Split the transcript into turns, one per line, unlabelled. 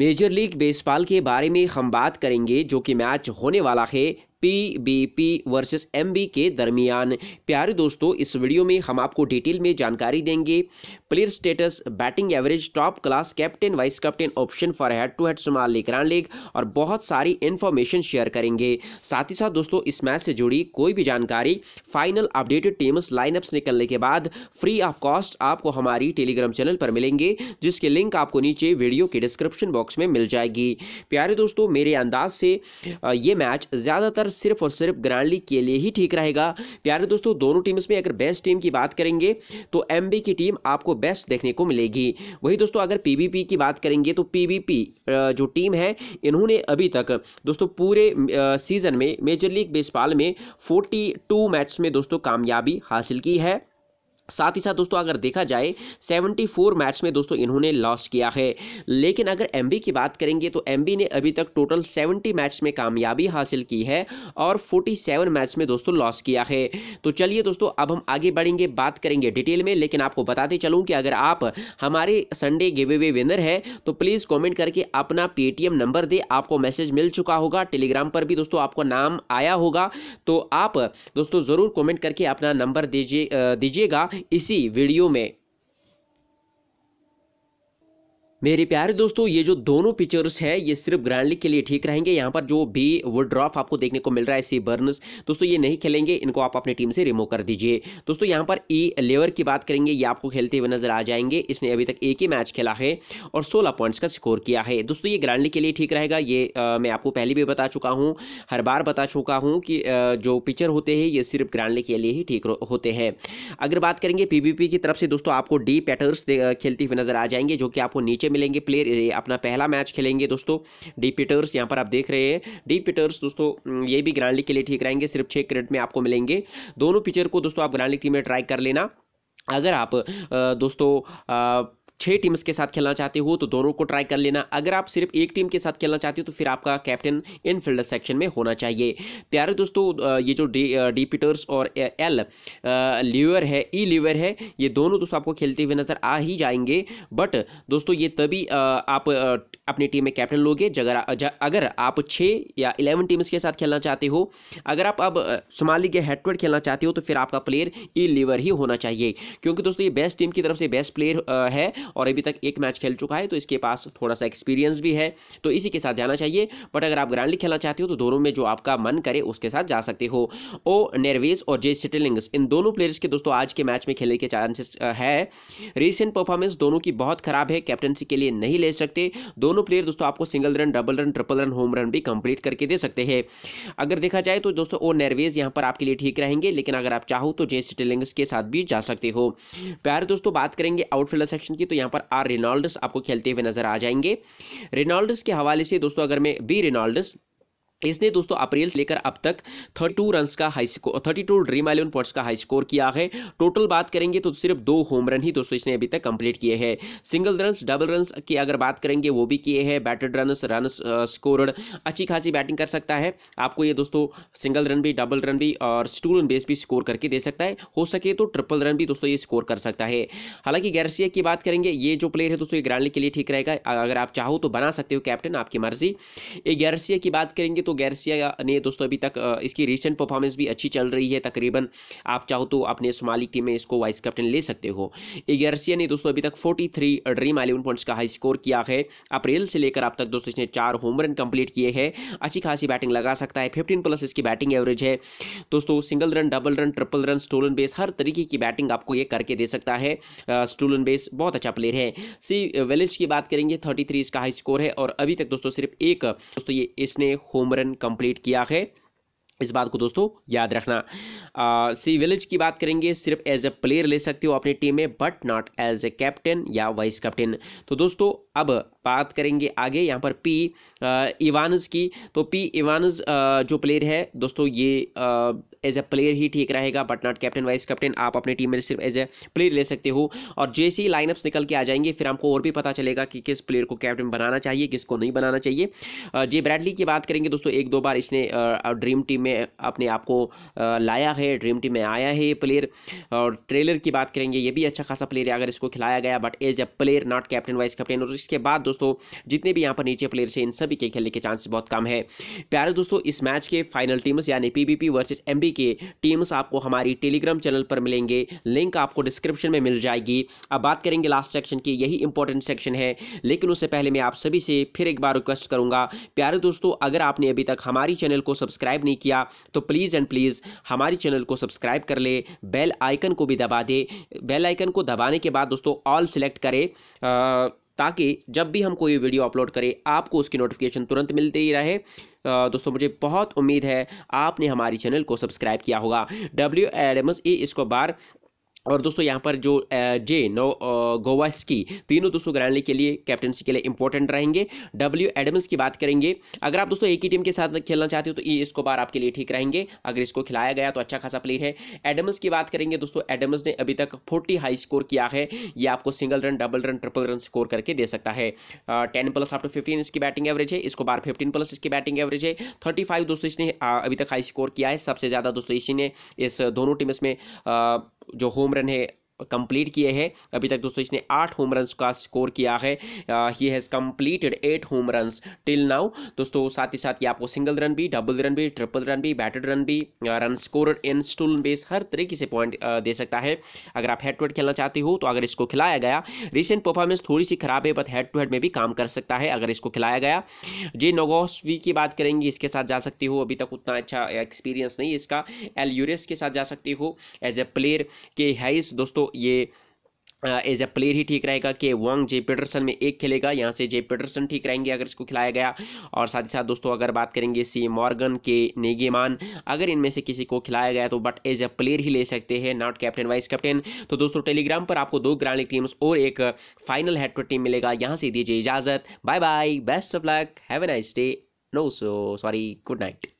major League baseball के बारे में हम बात करेंगे जो कि मैच होने वाला है पीबीपी वर्सेस एमबी के दरमियान प्यारे दोस्तों इस वीडियो में हम आपको डिटेल में जानकारी देंगे player status batting average top class captain vice captain option for head to head सुमाल लेकरान लीग और बहुत सारी इन्फॉर्मेशन शेयर करेंगे साथ ही साथ दोस्तों इस मैच से जुड़ी कोई भी जानकारी फाइनल अपडेटेड टीम्स लाइनअप्स निकलने के बाद फ्री ऑफ कॉस्ट आपको हमारी टेलीग्राम चैनल पर मिलेंगे जिसके लिंक आपको नीचे वीडियो के डिस्क्रिप्शन बॉक्स में मिल जाएगी प्यारे दोस्तों मेरे अंदाज से ये मैच ज़्यादातर अंतर सिर्फ और सिर्फ ग्रांडली के लिए ही ठीक रहेगा प्यारे दोस्तों दोनों टीम्स में अगर बेस्ट टीम की बात करेंगे तो एम की टीम आपको बेस्ट देखने को मिलेगी वही दोस्तों अगर पी की बात करेंगे तो पी जो टीम है इन्होंने अभी तक दोस्तों पूरे सीजन में मेजर लीग बेसबॉल में फोर्टी मैच में दोस्तों कामयाबी हासिल की है साथ ही साथ दोस्तों अगर देखा जाए 74 मैच में दोस्तों इन्होंने लॉस किया है लेकिन अगर एम की बात करेंगे तो एम ने अभी तक टोटल 70 मैच में कामयाबी हासिल की है और 47 मैच में दोस्तों लॉस किया है तो चलिए दोस्तों अब हम आगे बढ़ेंगे बात करेंगे डिटेल में लेकिन आपको बताते चलूँ कि अगर आप हमारे संडे गिवे वे विनर है तो प्लीज़ कॉमेंट करके अपना पेटीएम नंबर दे आपको मैसेज मिल चुका होगा टेलीग्राम पर भी दोस्तों आपको नाम आया होगा तो आप दोस्तों ज़रूर कॉमेंट करके अपना नंबर दीजिए दीजिएगा इसी वीडियो में मेरे प्यारे दोस्तों ये जो दोनों पिक्चर्स हैं ये सिर्फ ग्रैंड लीग के लिए ठीक रहेंगे यहाँ पर जो भी वुड्रॉफ आपको देखने को मिल रहा है सी बर्नस दोस्तों ये नहीं खेलेंगे इनको आप अपनी टीम से रिमूव कर दीजिए दोस्तों यहाँ पर ई e लेवर की बात करेंगे ये आपको खेलते हुए नजर आ जाएंगे इसने अभी तक एक ही मैच खेला है और सोलह पॉइंट्स का स्कोर किया है दोस्तों ये ग्रैंड लीग के लिए ठीक रहेगा ये आ, मैं आपको पहले भी बता चुका हूँ हर बार बता चुका हूँ कि जो पिक्चर होते हैं ये सिर्फ ग्रैंड लीग के लिए ही ठीक होते हैं अगर बात करेंगे पी की तरफ से दोस्तों आपको डी पैटर्स खेलते हुए नजर आ जाएंगे जो कि आपको नीचे से मिलेंगे प्लेयर अपना पहला मैच खेलेंगे दोस्तों डी पीटर्स यहाँ पर आप देख रहे हैं डी पीटर्स दोस्तों ये भी ग्रांड लीग के लिए ठीक रहेंगे सिर्फ छः क्रिकेट में आपको मिलेंगे दोनों पिचर को दोस्तों आप ग्रांड लीग टीम में ट्राई कर लेना अगर आप दोस्तों छः टीम्स के साथ खेलना चाहते हो तो दोनों को ट्राई कर लेना अगर आप सिर्फ एक टीम के साथ खेलना चाहते हो तो फिर आपका कैप्टन इन सेक्शन में होना चाहिए प्यारे दोस्तों ये जो डी डी पीटर्स और एल लीवर है ई e लीवर है ये दोनों दोस्तों आपको खेलते हुए नज़र आ ही जाएंगे बट दोस्तों ये तभी आप अपनी टीम में कैप्टन लोगे जगर अगर आप छः या इलेवन टीम्स के साथ खेलना चाहते हो अगर आप अब शुमाली के हेडवर्ड खेलना चाहते हो तो फिर आपका प्लेयर ई लीवर ही होना चाहिए क्योंकि दोस्तों ये बेस्ट टीम की तरफ से बेस्ट प्लेयर है और अभी तक एक मैच खेल चुका है तो इसके पास थोड़ा सा एक्सपीरियंस भी है तो इसी के साथ जाना चाहिए बट अगर आप ग्रांडली खेलना चाहते हो तो दोनों में जो आपका मन करे उसके साथ जा सकते हो ओ नेरवेज और जे सिटिलिंग्स इन दोनों प्लेयर्स के दोस्तों आज के मैच में खेलने के चांसेस है रिसेंट परफॉर्मेंस दोनों की बहुत खराब है कैप्टनसी के लिए नहीं ले सकते दोनों प्लेयर दोस्तों आपको single run double run triple run home run भी कंप्लीट करके दे सकते हैं अगर देखा जाए तो दोस्तों ओ नेरवेज यहाँ पर आपके लिए ठीक रहेंगे लेकिन अगर आप चाहो तो जे सिटिलिंग्स के साथ भी जा सकते हो प्यार दोस्तों बात करेंगे आउटफील्डर सेक्शन की तो यहाँ पर आर रिनॉल्ड्स आपको खेलते हुए नजर आ जाएंगे रिनॉल्ड्स के हवाले से दोस्तों अगर मैं बी रिनॉल्ड्स इसने दोस्तों अप्रैल से लेकर अब तक 32 रन का high score 32 Dream Eleven points का हाई स्कोर किया है टोटल बात करेंगे तो सिर्फ दो होम रन ही दोस्तों इसने अभी तक कंप्लीट किए हैं सिंगल रन डबल रन की अगर बात करेंगे वो भी किए हैं बैटेड रन रन स्कोर अच्छी खासी बैटिंग कर सकता है आपको ये दोस्तों सिंगल रन भी डबल रन भी और स्टूल बेस भी स्कोर करके दे सकता है हो सके तो ट्रिपल रन भी दोस्तों ये स्कोर कर सकता है हालांकि गैरसिया की बात करेंगे ये जो प्लेयर है दोस्तों ये ग्रांडली के लिए ठीक रहेगा अगर आप चाहो तो बना सकते हो कैप्टन आपकी मर्जी ये गैरसिया की बात करेंगे तो तो गैरसिया ने दोस्तों अभी तक इसकी रिसेंट परफॉर्मेंस भी अच्छी चल रही है तकरीबन आप चाहो तो अपने सोमाली टीम में इसको वाइस कैप्टन ले सकते हो गैरसिया ने दोस्तों अभी तक forty three Dream eleven points का हाई स्कोर किया है अप्रैल से लेकर अब तक दोस्तों इसने चार होम रन कंप्लीट किए हैं अच्छी खासी बैटिंग लगा सकता है फिफ्टीन प्लस इसकी बैटिंग एवरेज है दोस्तों single run double run triple run stolen base हर तरीके की बैटिंग आपको ये करके दे सकता है स्टोलन बेस बहुत अच्छा प्लेयर है सी वेलिज की बात करेंगे थर्टी इसका हाई स्कोर है और अभी तक दोस्तों सिर्फ एक दोस्तों ये इसने होम फौरन कंप्लीट किया है इस बात को दोस्तों याद रखना सी विलेज की बात करेंगे सिर्फ एज ए प्लेयर ले सकते हो अपनी टीम में but not as a captain या वाइस कैप्टन तो दोस्तों अब बात करेंगे आगे यहाँ पर पी इवानस की तो पी इवानस जो प्लेयर है दोस्तों ये एज ए प्लेयर ही ठीक रहेगा but not captain vice captain आप अपनी टीम में सिर्फ एज ए प्लेयर ले सकते हो और जैसे ही लाइनअप्स निकल के आ जाएंगे फिर आपको और भी पता चलेगा कि किस प्लेयर को कैप्टन बनाना चाहिए किसको नहीं बनाना चाहिए जे ब्रैडली की बात करेंगे दोस्तों एक दो बार इसने ड्रीम टीम में में अपने आप को लाया है ड्रीम टीम में आया है ये प्लेयर और ट्रेलर की बात करेंगे ये भी अच्छा खासा प्लेयर है अगर इसको खिलाया गया but as a player not captain vice captain और इसके बाद दोस्तों जितने भी यहाँ पर नीचे प्लेयर हैं इन सभी के खेलने के चांस बहुत कम है प्यारे दोस्तों इस मैच के फाइनल टीम्स यानी पीबीपी एम बी के टीम्स आपको हमारी टेलीग्राम चैनल पर मिलेंगे लिंक आपको डिस्क्रिप्शन में मिल जाएगी अब बात करेंगे लास्ट सेक्शन की यही इंपॉर्टेंट सेक्शन है लेकिन उससे पहले मैं आप सभी से फिर एक बार रिक्वेस्ट करूंगा प्यारे दोस्तों अगर आपने अभी तक हमारी चैनल को सब्सक्राइब नहीं किया किया तो प्लीज़ एंड प्लीज़ हमारे चैनल को सब्सक्राइब कर ले बेल आइकन को भी दबा दे बेल आइकन को दबाने के बाद दोस्तों ऑल सेलेक्ट करें ताकि जब भी हम कोई वीडियो अपलोड करें आपको उसकी नोटिफिकेशन तुरंत मिलती ही रहे दोस्तों मुझे बहुत उम्मीद है आपने हमारे चैनल को सब्सक्राइब किया होगा डब्ल्यू एडमस ई इसको बार और दोस्तों यहाँ पर जो जे नो की तीनों दोस्तों ग्रैंडली के लिए कैप्टनसी के लिए इंपॉर्टेंट रहेंगे डब्ल्यू एडम्स की बात करेंगे अगर आप दोस्तों एक ही टीम के साथ खेलना चाहते हो तो ई इसको बार आपके लिए ठीक रहेंगे अगर इसको खिलाया गया तो अच्छा खासा प्लेयर है एडम्स की बात करेंगे दोस्तों एडम्स ने अभी तक फोर्टी हाई स्कोर किया है ये आपको single run double run triple run score करके दे सकता है टेन प्लस आप टू फिफ्टीन इसकी बैटिंग एवरेज है इसको बार फिफ्टीन प्लस इसकी बैटिंग एवरेज है थर्टी फाइव दोस्तों इसने अभी तक हाई स्कोर किया है सबसे ज़्यादा दोस्तों इसी ने इस दोनों टीम इसमें जो होम रन है कंप्लीट किए हैं अभी तक दोस्तों इसने आठ होम रन का स्कोर किया है he has completed eight home run till now दोस्तों साथ ही साथ ये आपको सिंगल रन भी डबल रन भी ट्रिपल रन भी बैटेड रन भी run score in stolen base हर तरीके से पॉइंट दे सकता है अगर आप हेड टू हेड खेलना चाहते हो तो अगर इसको खिलाया गया रिसेंट परफॉर्मेंस थोड़ी सी खराब है बट हेड टू हेड में भी काम कर सकता है अगर इसको खिलाया गया जे नोगोसवी की बात करेंगे इसके साथ जा सकती हो अभी तक उतना अच्छा एक्सपीरियंस नहीं इसका एल यूरियस के साथ जा सकती हो एज ए प्लेयर के हाइस दोस्तों ये एज ए प्लेयर ही ठीक रहेगा कि वॉन्ग जे पीटरसन में एक खेलेगा यहाँ से जे पीटरसन ठीक रहेंगे अगर इसको खिलाया गया और साथ ही साथ दोस्तों अगर बात करेंगे सी मॉर्गन के नेगेमान अगर इनमें से किसी को खिलाया गया तो बट एज ए प्लेयर ही ले सकते हैं नॉट कैप्टन वाइस कैप्टन तो दोस्तों टेलीग्राम पर आपको दो ग्रांड टीम्स और एक फाइनल हेड टू टीम मिलेगा यहाँ से दीजिए इजाज़त bye bye best of luck have a nice day no so sorry good night